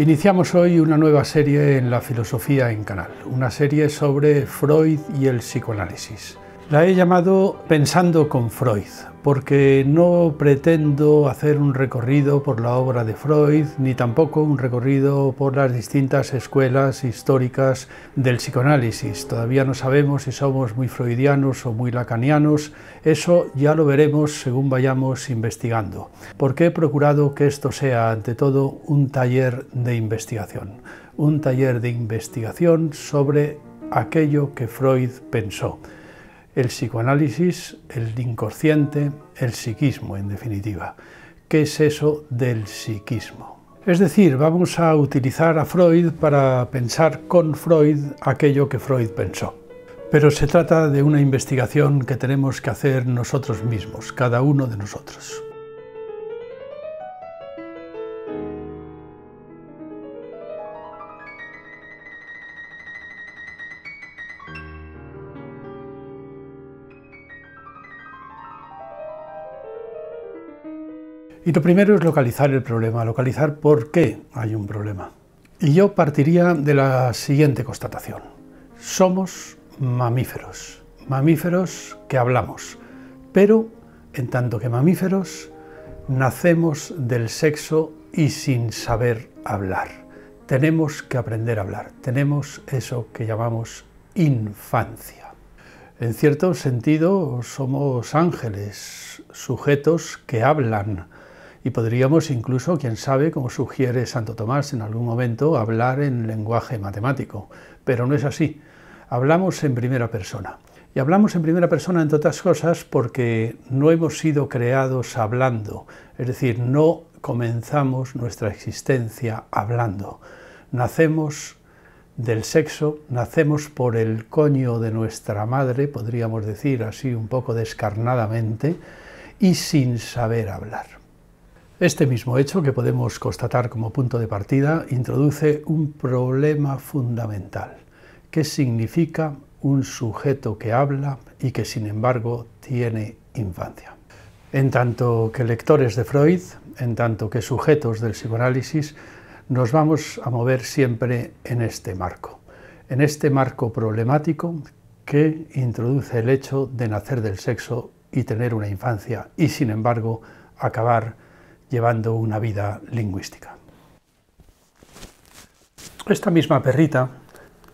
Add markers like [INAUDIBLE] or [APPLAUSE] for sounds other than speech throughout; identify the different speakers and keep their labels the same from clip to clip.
Speaker 1: Iniciamos hoy una nueva serie en la filosofía en canal, una serie sobre Freud y el psicoanálisis. La he llamado Pensando con Freud, porque no pretendo hacer un recorrido por la obra de Freud, ni tampoco un recorrido por las distintas escuelas históricas del psicoanálisis. Todavía no sabemos si somos muy freudianos o muy lacanianos, eso ya lo veremos según vayamos investigando, porque he procurado que esto sea ante todo un taller de investigación, un taller de investigación sobre aquello que Freud pensó el psicoanálisis, el inconsciente, el psiquismo en definitiva. ¿Qué es eso del psiquismo? Es decir, vamos a utilizar a Freud para pensar con Freud aquello que Freud pensó. Pero se trata de una investigación que tenemos que hacer nosotros mismos, cada uno de nosotros. Y lo primero es localizar el problema, localizar por qué hay un problema. Y yo partiría de la siguiente constatación. Somos mamíferos, mamíferos que hablamos, pero en tanto que mamíferos, nacemos del sexo y sin saber hablar. Tenemos que aprender a hablar, tenemos eso que llamamos infancia. En cierto sentido, somos ángeles, sujetos que hablan, y podríamos incluso, quién sabe, como sugiere Santo Tomás en algún momento, hablar en lenguaje matemático, pero no es así. Hablamos en primera persona. Y hablamos en primera persona, entre otras cosas, porque no hemos sido creados hablando, es decir, no comenzamos nuestra existencia hablando. Nacemos del sexo, nacemos por el coño de nuestra madre, podríamos decir así un poco descarnadamente, y sin saber hablar. Este mismo hecho que podemos constatar como punto de partida introduce un problema fundamental. ¿Qué significa un sujeto que habla y que sin embargo tiene infancia? En tanto que lectores de Freud, en tanto que sujetos del psicoanálisis, nos vamos a mover siempre en este marco, en este marco problemático que introduce el hecho de nacer del sexo y tener una infancia y sin embargo acabar llevando una vida lingüística. Esta misma perrita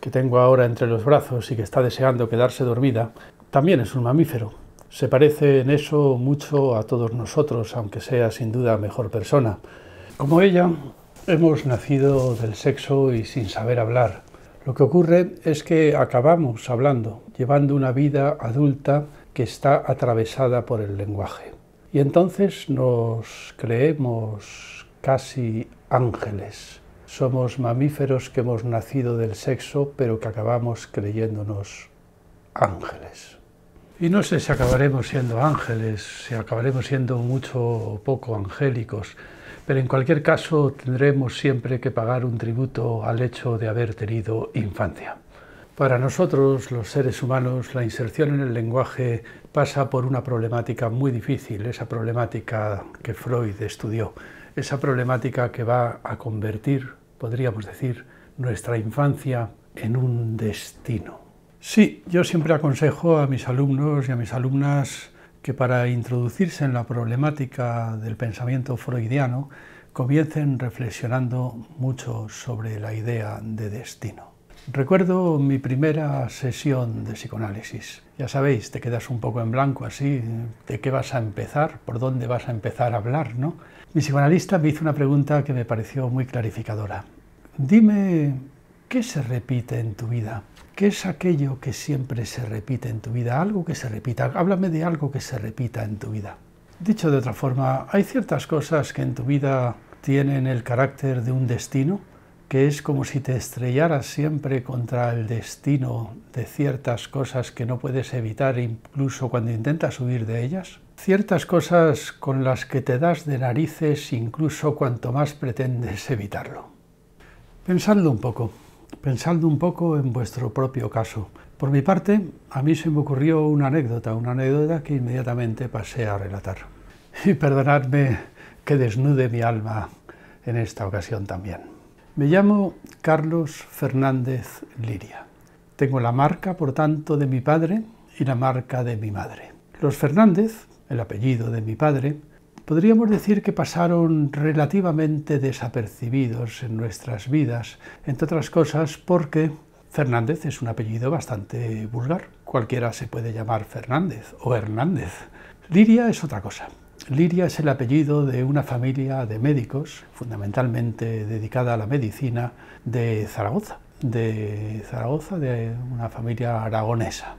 Speaker 1: que tengo ahora entre los brazos y que está deseando quedarse dormida, también es un mamífero. Se parece en eso mucho a todos nosotros, aunque sea sin duda mejor persona. Como ella, hemos nacido del sexo y sin saber hablar. Lo que ocurre es que acabamos hablando, llevando una vida adulta que está atravesada por el lenguaje. Y entonces nos creemos casi ángeles. Somos mamíferos que hemos nacido del sexo, pero que acabamos creyéndonos ángeles. Y no sé si acabaremos siendo ángeles, si acabaremos siendo mucho o poco angélicos, pero en cualquier caso tendremos siempre que pagar un tributo al hecho de haber tenido infancia. Para nosotros, los seres humanos, la inserción en el lenguaje pasa por una problemática muy difícil, esa problemática que Freud estudió, esa problemática que va a convertir, podríamos decir, nuestra infancia en un destino. Sí, yo siempre aconsejo a mis alumnos y a mis alumnas que para introducirse en la problemática del pensamiento freudiano comiencen reflexionando mucho sobre la idea de destino. Recuerdo mi primera sesión de psicoanálisis. Ya sabéis, te quedas un poco en blanco así, ¿de qué vas a empezar? ¿Por dónde vas a empezar a hablar? ¿no? Mi psicoanalista me hizo una pregunta que me pareció muy clarificadora. Dime, ¿qué se repite en tu vida? ¿Qué es aquello que siempre se repite en tu vida? Algo que se repita. Háblame de algo que se repita en tu vida. Dicho de otra forma, hay ciertas cosas que en tu vida tienen el carácter de un destino que es como si te estrellaras siempre contra el destino de ciertas cosas que no puedes evitar incluso cuando intentas huir de ellas? Ciertas cosas con las que te das de narices incluso cuanto más pretendes evitarlo. Pensadlo un poco, pensando un poco en vuestro propio caso. Por mi parte, a mí se me ocurrió una anécdota, una anécdota que inmediatamente pasé a relatar. Y perdonadme que desnude mi alma en esta ocasión también. Me llamo Carlos Fernández Liria. Tengo la marca, por tanto, de mi padre y la marca de mi madre. Los Fernández, el apellido de mi padre, podríamos decir que pasaron relativamente desapercibidos en nuestras vidas, entre otras cosas porque Fernández es un apellido bastante vulgar. Cualquiera se puede llamar Fernández o Hernández. Liria es otra cosa. Liria es el apellido de una familia de médicos, fundamentalmente dedicada a la medicina, de Zaragoza, de Zaragoza, de una familia aragonesa.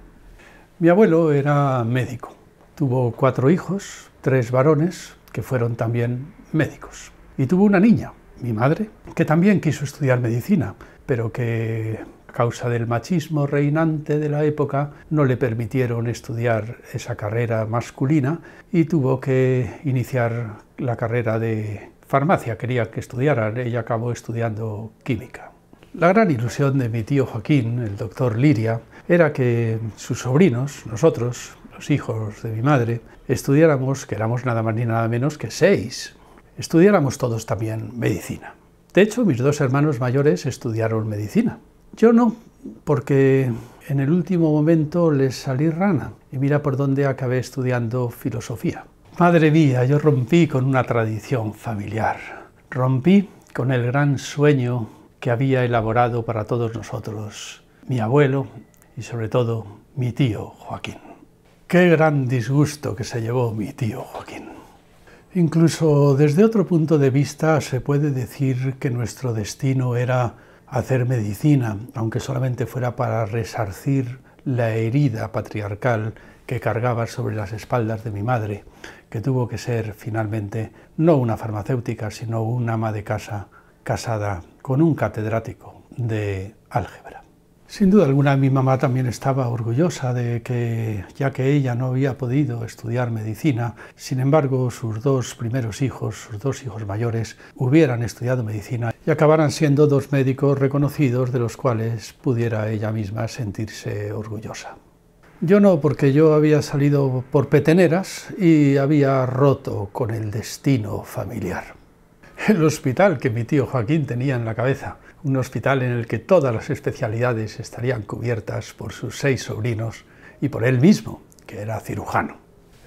Speaker 1: Mi abuelo era médico, tuvo cuatro hijos, tres varones, que fueron también médicos, y tuvo una niña, mi madre, que también quiso estudiar medicina, pero que a causa del machismo reinante de la época, no le permitieron estudiar esa carrera masculina y tuvo que iniciar la carrera de farmacia. Quería que estudiaran ella acabó estudiando química. La gran ilusión de mi tío Joaquín, el doctor Liria, era que sus sobrinos, nosotros, los hijos de mi madre, estudiáramos, que éramos nada más ni nada menos que seis, estudiáramos todos también medicina. De hecho, mis dos hermanos mayores estudiaron medicina. Yo no, porque en el último momento les salí rana y mira por dónde acabé estudiando filosofía. Madre mía, yo rompí con una tradición familiar, rompí con el gran sueño que había elaborado para todos nosotros mi abuelo y sobre todo mi tío Joaquín. Qué gran disgusto que se llevó mi tío Joaquín. Incluso desde otro punto de vista se puede decir que nuestro destino era hacer medicina, aunque solamente fuera para resarcir la herida patriarcal que cargaba sobre las espaldas de mi madre, que tuvo que ser finalmente no una farmacéutica, sino una ama de casa casada con un catedrático de álgebra. Sin duda alguna mi mamá también estaba orgullosa de que, ya que ella no había podido estudiar medicina, sin embargo sus dos primeros hijos, sus dos hijos mayores, hubieran estudiado medicina y acabaran siendo dos médicos reconocidos de los cuales pudiera ella misma sentirse orgullosa. Yo no, porque yo había salido por peteneras y había roto con el destino familiar. El hospital que mi tío Joaquín tenía en la cabeza un hospital en el que todas las especialidades estarían cubiertas por sus seis sobrinos y por él mismo, que era cirujano.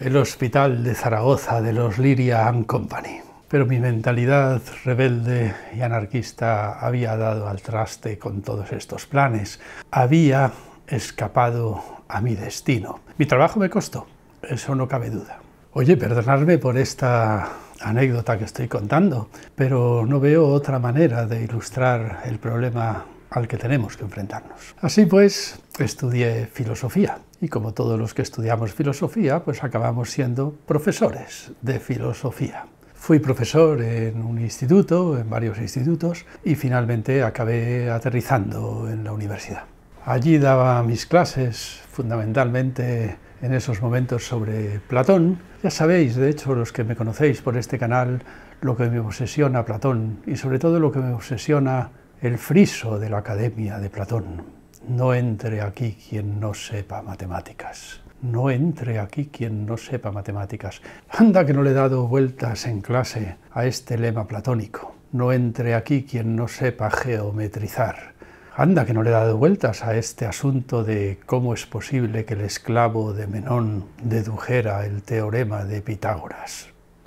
Speaker 1: El hospital de Zaragoza de los Liria and Company. Pero mi mentalidad rebelde y anarquista había dado al traste con todos estos planes. Había escapado a mi destino. Mi trabajo me costó, eso no cabe duda. Oye, perdonadme por esta anécdota que estoy contando, pero no veo otra manera de ilustrar el problema al que tenemos que enfrentarnos. Así pues, estudié filosofía y como todos los que estudiamos filosofía, pues acabamos siendo profesores de filosofía. Fui profesor en un instituto, en varios institutos, y finalmente acabé aterrizando en la universidad. Allí daba mis clases fundamentalmente en esos momentos sobre Platón. Ya sabéis, de hecho, los que me conocéis por este canal, lo que me obsesiona Platón y sobre todo lo que me obsesiona el friso de la Academia de Platón. No entre aquí quien no sepa matemáticas. No entre aquí quien no sepa matemáticas. Anda que no le he dado vueltas en clase a este lema platónico. No entre aquí quien no sepa geometrizar. Anda, que no le he dado vueltas a este asunto de cómo es posible que el esclavo de Menón dedujera el teorema de Pitágoras.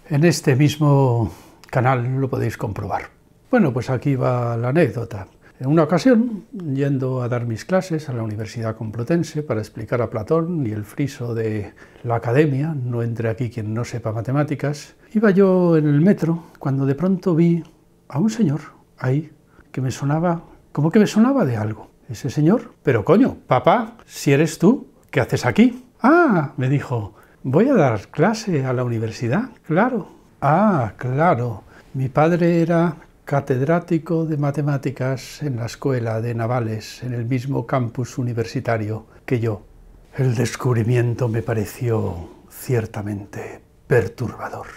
Speaker 1: En este mismo canal lo podéis comprobar. Bueno, pues aquí va la anécdota. En una ocasión, yendo a dar mis clases a la Universidad Complutense para explicar a Platón y el friso de la academia, no entre aquí quien no sepa matemáticas, iba yo en el metro cuando de pronto vi a un señor ahí que me sonaba como que me sonaba de algo. Ese señor, pero coño, papá, si eres tú, ¿qué haces aquí? Ah, me dijo, voy a dar clase a la universidad, claro. Ah, claro, mi padre era catedrático de matemáticas en la escuela de Navales, en el mismo campus universitario que yo. El descubrimiento me pareció ciertamente perturbador.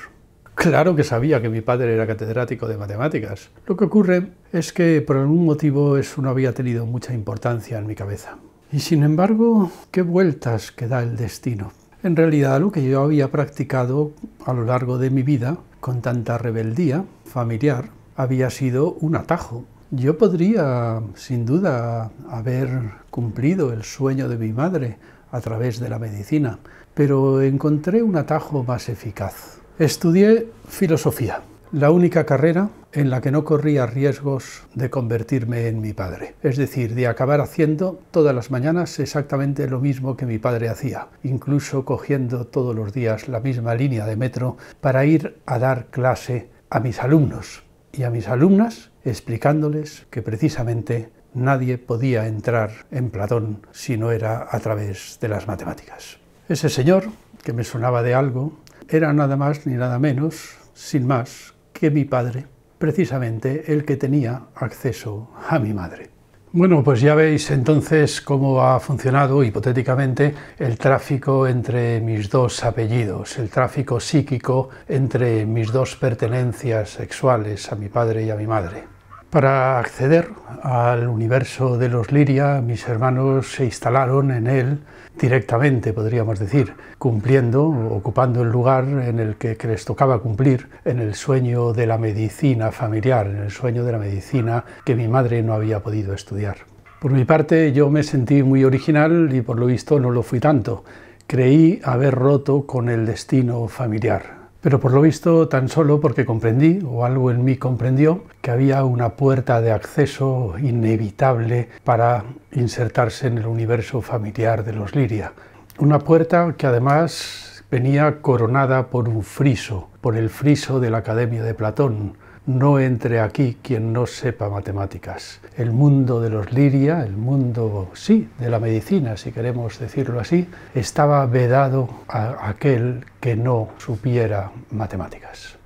Speaker 1: Claro que sabía que mi padre era catedrático de matemáticas. Lo que ocurre es que por algún motivo eso no había tenido mucha importancia en mi cabeza. Y sin embargo, qué vueltas que da el destino. En realidad, lo que yo había practicado a lo largo de mi vida, con tanta rebeldía familiar, había sido un atajo. Yo podría, sin duda, haber cumplido el sueño de mi madre a través de la medicina, pero encontré un atajo más eficaz Estudié filosofía, la única carrera en la que no corría riesgos de convertirme en mi padre, es decir, de acabar haciendo todas las mañanas exactamente lo mismo que mi padre hacía, incluso cogiendo todos los días la misma línea de metro para ir a dar clase a mis alumnos y a mis alumnas explicándoles que precisamente nadie podía entrar en Platón si no era a través de las matemáticas. Ese señor, que me sonaba de algo, era nada más ni nada menos, sin más, que mi padre, precisamente el que tenía acceso a mi madre. Bueno, pues ya veis entonces cómo ha funcionado hipotéticamente el tráfico entre mis dos apellidos, el tráfico psíquico entre mis dos pertenencias sexuales, a mi padre y a mi madre. Para acceder al universo de los Liria, mis hermanos se instalaron en él directamente, podríamos decir, cumpliendo, ocupando el lugar en el que, que les tocaba cumplir, en el sueño de la medicina familiar, en el sueño de la medicina que mi madre no había podido estudiar. Por mi parte, yo me sentí muy original y por lo visto no lo fui tanto. Creí haber roto con el destino familiar pero por lo visto tan solo porque comprendí, o algo en mí comprendió, que había una puerta de acceso inevitable para insertarse en el universo familiar de los Liria. Una puerta que además venía coronada por un friso, por el friso de la Academia de Platón, no entre aquí quien no sepa matemáticas. El mundo de los liria, el mundo, sí, de la medicina, si queremos decirlo así, estaba vedado a aquel que no supiera matemáticas.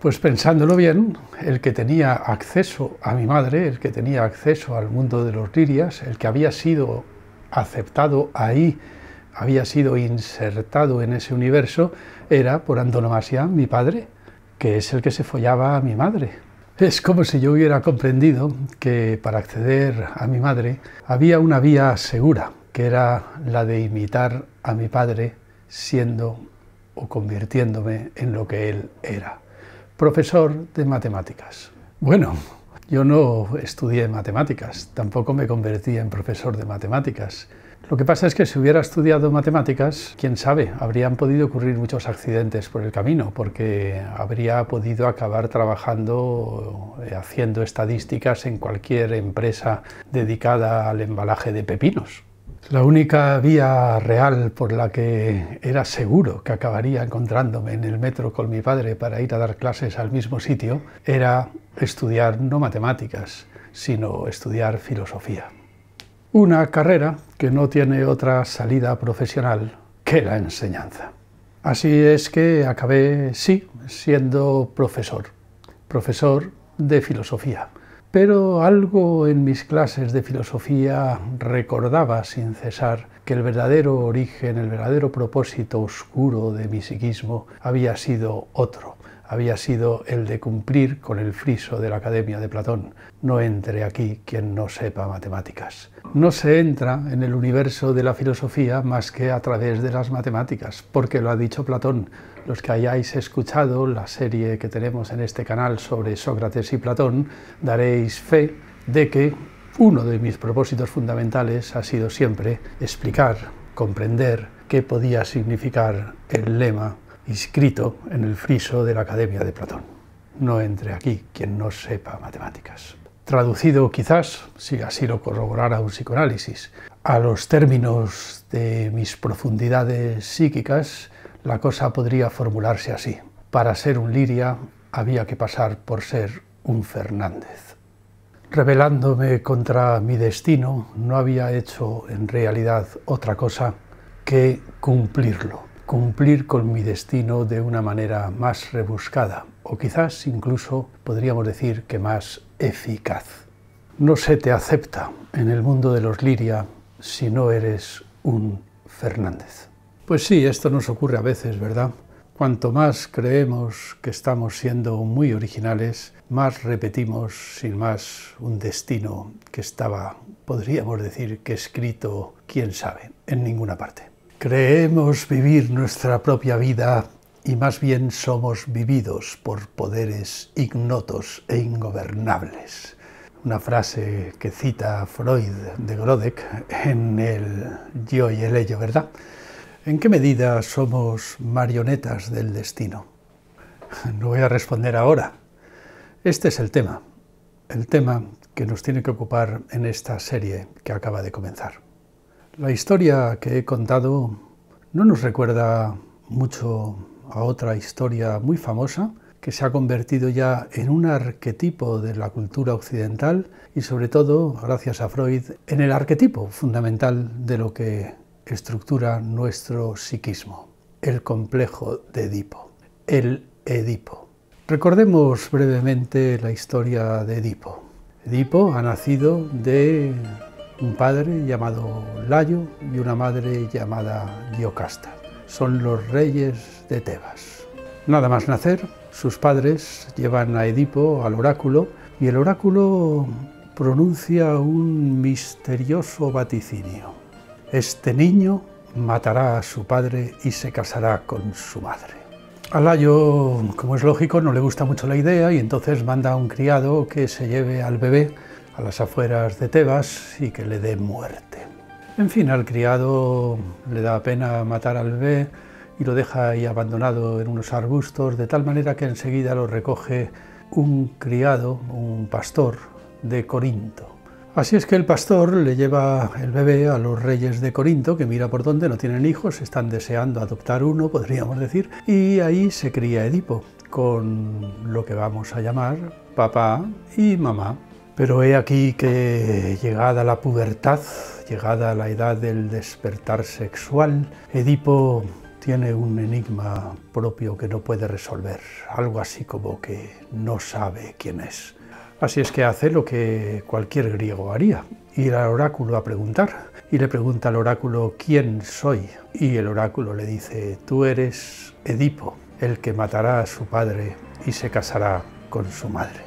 Speaker 1: Pues pensándolo bien, el que tenía acceso a mi madre, el que tenía acceso al mundo de los lirias, el que había sido aceptado ahí, había sido insertado en ese universo, era, por antonomasia, mi padre que es el que se follaba a mi madre. Es como si yo hubiera comprendido que para acceder a mi madre había una vía segura, que era la de imitar a mi padre siendo o convirtiéndome en lo que él era, profesor de matemáticas. Bueno, yo no estudié matemáticas, tampoco me convertí en profesor de matemáticas. Lo que pasa es que si hubiera estudiado matemáticas, quién sabe, habrían podido ocurrir muchos accidentes por el camino, porque habría podido acabar trabajando eh, haciendo estadísticas en cualquier empresa dedicada al embalaje de pepinos. La única vía real por la que era seguro que acabaría encontrándome en el metro con mi padre para ir a dar clases al mismo sitio era estudiar no matemáticas, sino estudiar filosofía. Una carrera que no tiene otra salida profesional que la enseñanza. Así es que acabé, sí, siendo profesor, profesor de filosofía pero algo en mis clases de filosofía recordaba sin cesar que el verdadero origen, el verdadero propósito oscuro de mi psiquismo había sido otro, había sido el de cumplir con el friso de la Academia de Platón. No entre aquí quien no sepa matemáticas. No se entra en el universo de la filosofía más que a través de las matemáticas, porque lo ha dicho Platón. Los que hayáis escuchado la serie que tenemos en este canal sobre Sócrates y Platón, daréis fe de que uno de mis propósitos fundamentales ha sido siempre explicar, comprender qué podía significar el lema inscrito en el friso de la Academia de Platón. No entre aquí quien no sepa matemáticas. Traducido quizás, si así lo corroborara un psicoanálisis, a los términos de mis profundidades psíquicas, la cosa podría formularse así. Para ser un Liria había que pasar por ser un Fernández. Rebelándome contra mi destino, no había hecho en realidad otra cosa que cumplirlo, cumplir con mi destino de una manera más rebuscada, o quizás incluso podríamos decir que más eficaz. No se te acepta en el mundo de los Liria si no eres un Fernández. Pues sí, esto nos ocurre a veces, ¿verdad? Cuanto más creemos que estamos siendo muy originales, más repetimos sin más un destino que estaba, podríamos decir, que escrito, quién sabe, en ninguna parte. Creemos vivir nuestra propia vida y más bien somos vividos por poderes ignotos e ingobernables. Una frase que cita Freud de Grodek en el Yo y el Ello, ¿verdad? ¿En qué medida somos marionetas del destino? No [LAUGHS] voy a responder ahora. Este es el tema, el tema que nos tiene que ocupar en esta serie que acaba de comenzar. La historia que he contado no nos recuerda mucho a otra historia muy famosa que se ha convertido ya en un arquetipo de la cultura occidental y sobre todo, gracias a Freud, en el arquetipo fundamental de lo que estructura nuestro psiquismo, el complejo de Edipo, el Edipo. Recordemos brevemente la historia de Edipo. Edipo ha nacido de un padre llamado Layo y una madre llamada Diocasta. Son los reyes de Tebas. Nada más nacer, sus padres llevan a Edipo al oráculo y el oráculo pronuncia un misterioso vaticinio. Este niño matará a su padre y se casará con su madre. A Layo, como es lógico, no le gusta mucho la idea y entonces manda a un criado que se lleve al bebé a las afueras de Tebas y que le dé muerte. En fin, al criado le da pena matar al bebé y lo deja ahí abandonado en unos arbustos, de tal manera que enseguida lo recoge un criado, un pastor de Corinto. Así es que el pastor le lleva el bebé a los reyes de Corinto, que mira por dónde no tienen hijos, están deseando adoptar uno, podríamos decir, y ahí se cría Edipo, con lo que vamos a llamar papá y mamá. Pero he aquí que llegada la pubertad, llegada la edad del despertar sexual, Edipo tiene un enigma propio que no puede resolver, algo así como que no sabe quién es. Así es que hace lo que cualquier griego haría, ir al oráculo a preguntar. Y le pregunta al oráculo, ¿quién soy? Y el oráculo le dice, tú eres Edipo, el que matará a su padre y se casará con su madre.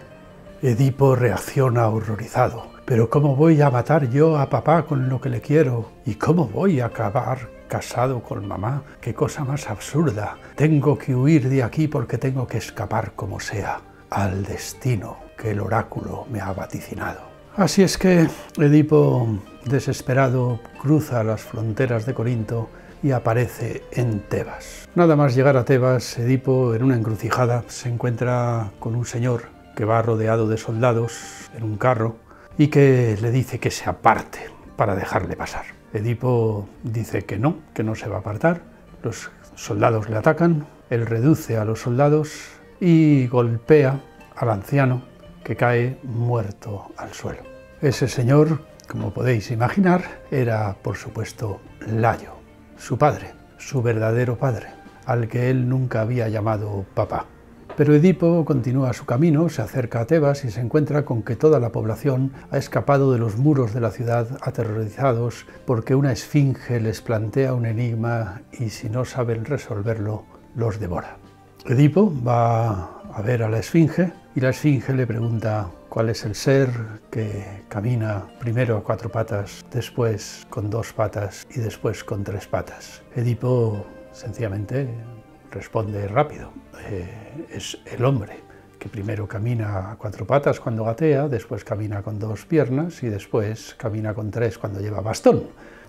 Speaker 1: Edipo reacciona horrorizado. Pero ¿cómo voy a matar yo a papá con lo que le quiero? ¿Y cómo voy a acabar casado con mamá? ¡Qué cosa más absurda! Tengo que huir de aquí porque tengo que escapar como sea al destino que el oráculo me ha vaticinado. Así es que Edipo, desesperado, cruza las fronteras de Corinto y aparece en Tebas. Nada más llegar a Tebas, Edipo, en una encrucijada, se encuentra con un señor que va rodeado de soldados en un carro y que le dice que se aparte para dejarle pasar. Edipo dice que no, que no se va a apartar. Los soldados le atacan, él reduce a los soldados y golpea al anciano que cae muerto al suelo. Ese señor, como podéis imaginar, era por supuesto Layo, su padre, su verdadero padre, al que él nunca había llamado papá. Pero Edipo continúa su camino, se acerca a Tebas y se encuentra con que toda la población ha escapado de los muros de la ciudad aterrorizados porque una esfinge les plantea un enigma y si no saben resolverlo, los devora. Edipo va a ver a la Esfinge y la Esfinge le pregunta cuál es el ser que camina primero a cuatro patas, después con dos patas y después con tres patas. Edipo sencillamente responde rápido, eh, es el hombre que primero camina a cuatro patas cuando gatea, después camina con dos piernas y después camina con tres cuando lleva bastón.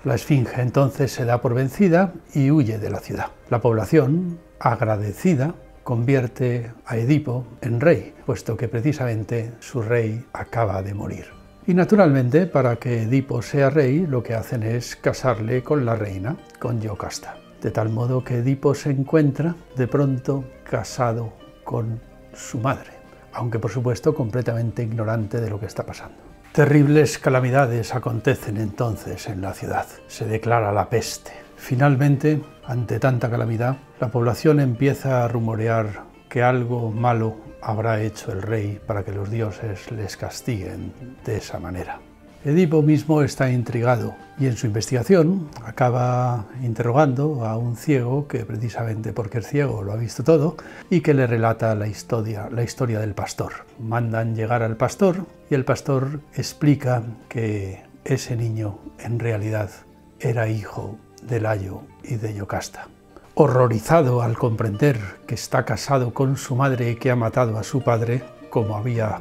Speaker 1: La esfinge entonces se da por vencida y huye de la ciudad. La población, agradecida, convierte a Edipo en rey, puesto que precisamente su rey acaba de morir. Y naturalmente, para que Edipo sea rey, lo que hacen es casarle con la reina, con Yocasta. De tal modo que Edipo se encuentra de pronto casado con su madre, aunque por supuesto completamente ignorante de lo que está pasando. Terribles calamidades acontecen entonces en la ciudad. Se declara la peste, Finalmente, ante tanta calamidad, la población empieza a rumorear que algo malo habrá hecho el rey para que los dioses les castiguen de esa manera. Edipo mismo está intrigado y en su investigación acaba interrogando a un ciego que precisamente porque es ciego lo ha visto todo y que le relata la historia, del pastor. Mandan llegar al pastor y el pastor explica que ese niño en realidad era hijo de Layo y de Yocasta. Horrorizado al comprender que está casado con su madre y que ha matado a su padre, como había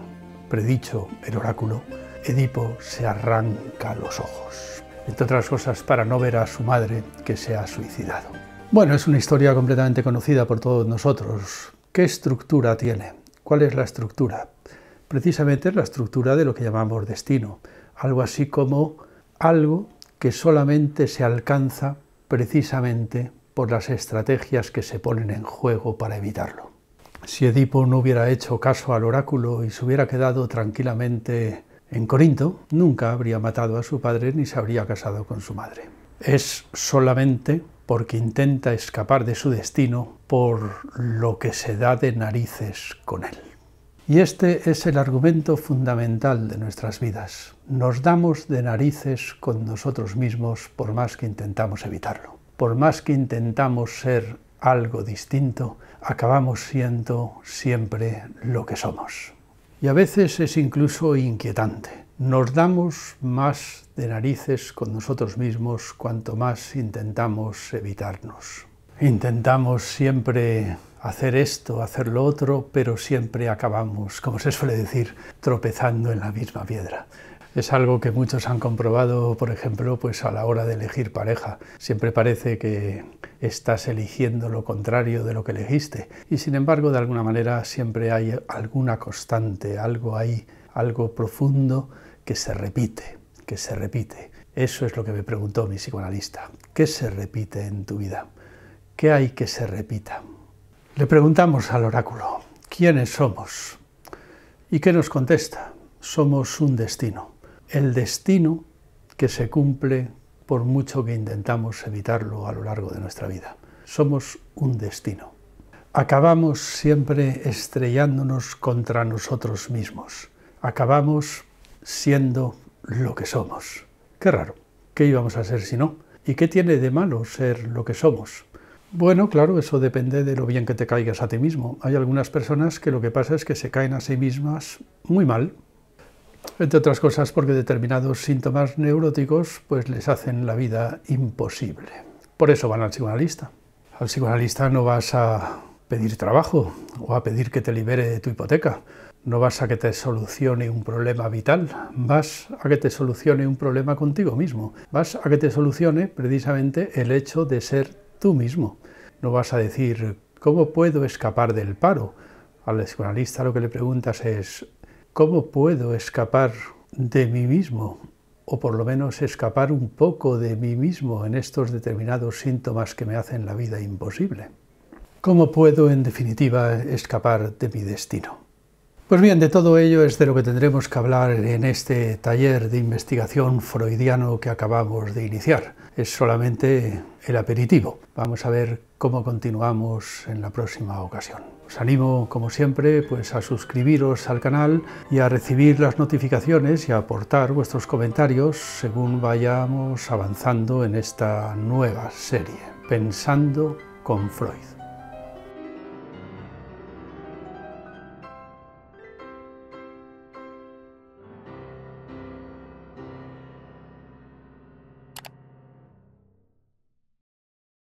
Speaker 1: predicho el oráculo, Edipo se arranca los ojos, entre otras cosas para no ver a su madre que se ha suicidado. Bueno, es una historia completamente conocida por todos nosotros. ¿Qué estructura tiene? ¿Cuál es la estructura? Precisamente es la estructura de lo que llamamos destino, algo así como algo que solamente se alcanza precisamente por las estrategias que se ponen en juego para evitarlo. Si Edipo no hubiera hecho caso al oráculo y se hubiera quedado tranquilamente en Corinto, nunca habría matado a su padre ni se habría casado con su madre. Es solamente porque intenta escapar de su destino por lo que se da de narices con él. Y este es el argumento fundamental de nuestras vidas. Nos damos de narices con nosotros mismos por más que intentamos evitarlo. Por más que intentamos ser algo distinto, acabamos siendo siempre lo que somos. Y a veces es incluso inquietante. Nos damos más de narices con nosotros mismos cuanto más intentamos evitarnos. Intentamos siempre hacer esto, hacer lo otro, pero siempre acabamos, como se suele decir, tropezando en la misma piedra. Es algo que muchos han comprobado, por ejemplo, pues a la hora de elegir pareja. Siempre parece que estás eligiendo lo contrario de lo que elegiste. Y sin embargo, de alguna manera siempre hay alguna constante, algo ahí, algo profundo que se repite, que se repite. Eso es lo que me preguntó mi psicoanalista. ¿Qué se repite en tu vida? ¿Qué hay que se repita? Le preguntamos al oráculo, ¿quiénes somos? ¿Y qué nos contesta? Somos un destino. El destino que se cumple por mucho que intentamos evitarlo a lo largo de nuestra vida. Somos un destino. Acabamos siempre estrellándonos contra nosotros mismos. Acabamos siendo lo que somos. Qué raro. ¿Qué íbamos a ser si no? ¿Y qué tiene de malo ser lo que somos? Bueno, claro, eso depende de lo bien que te caigas a ti mismo. Hay algunas personas que lo que pasa es que se caen a sí mismas muy mal, entre otras cosas porque determinados síntomas neuróticos pues les hacen la vida imposible. Por eso van al psicoanalista. Al psicoanalista no vas a pedir trabajo o a pedir que te libere de tu hipoteca. No vas a que te solucione un problema vital, vas a que te solucione un problema contigo mismo, vas a que te solucione precisamente el hecho de ser tú mismo. No vas a decir, ¿cómo puedo escapar del paro? Al psicoanalista lo que le preguntas es, ¿cómo puedo escapar de mí mismo? O por lo menos escapar un poco de mí mismo en estos determinados síntomas que me hacen la vida imposible. ¿Cómo puedo, en definitiva, escapar de mi destino? Pues bien, de todo ello es de lo que tendremos que hablar en este taller de investigación freudiano que acabamos de iniciar. Es solamente el aperitivo. Vamos a ver cómo continuamos en la próxima ocasión. Os animo, como siempre, pues a suscribiros al canal y a recibir las notificaciones y a aportar vuestros comentarios según vayamos avanzando en esta nueva serie, Pensando con Freud.